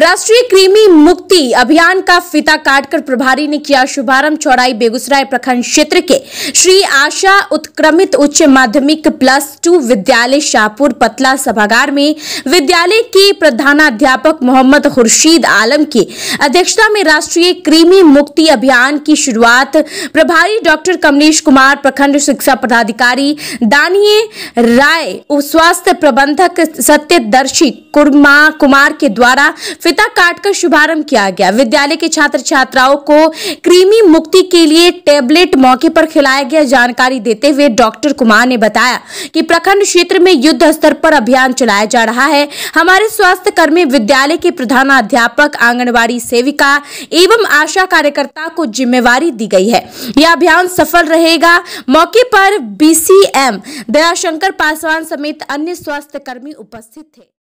राष्ट्रीय कृमि मुक्ति अभियान का फिता काटकर प्रभारी ने किया शुभारंभ चौड़ाई बेगूसराय प्रखंड क्षेत्र के श्री आशा उत्क्रमित उच्च माध्यमिक प्लस टू विद्यालय शाहपुर पतला सभागार में विद्यालय के प्रधानाध्यापक मोहम्मद खुर्शीद आलम की अध्यक्षता में राष्ट्रीय कृमि मुक्ति अभियान की शुरुआत प्रभारी डॉक्टर कमलेश कुमार प्रखंड शिक्षा पदाधिकारी दानिय राय स्वास्थ्य प्रबंधक सत्यदर्शी कुर्मा कुमार के द्वारा फिता का शुभारंभ किया गया विद्यालय के छात्र छात्राओं को कृमि मुक्ति के लिए टेबलेट मौके पर खिलाया गया जानकारी देते हुए डॉक्टर कुमार ने बताया कि प्रखंड क्षेत्र में युद्ध स्तर पर अभियान चलाया जा रहा है हमारे स्वास्थ्य कर्मी विद्यालय के प्रधानाध्यापक आंगनबाड़ी सेविका एवं आशा कार्यकर्ता को जिम्मेवारी दी गई है यह अभियान सफल रहेगा मौके पर बी एम दयाशंकर पासवान समेत अन्य स्वास्थ्य कर्मी उपस्थित थे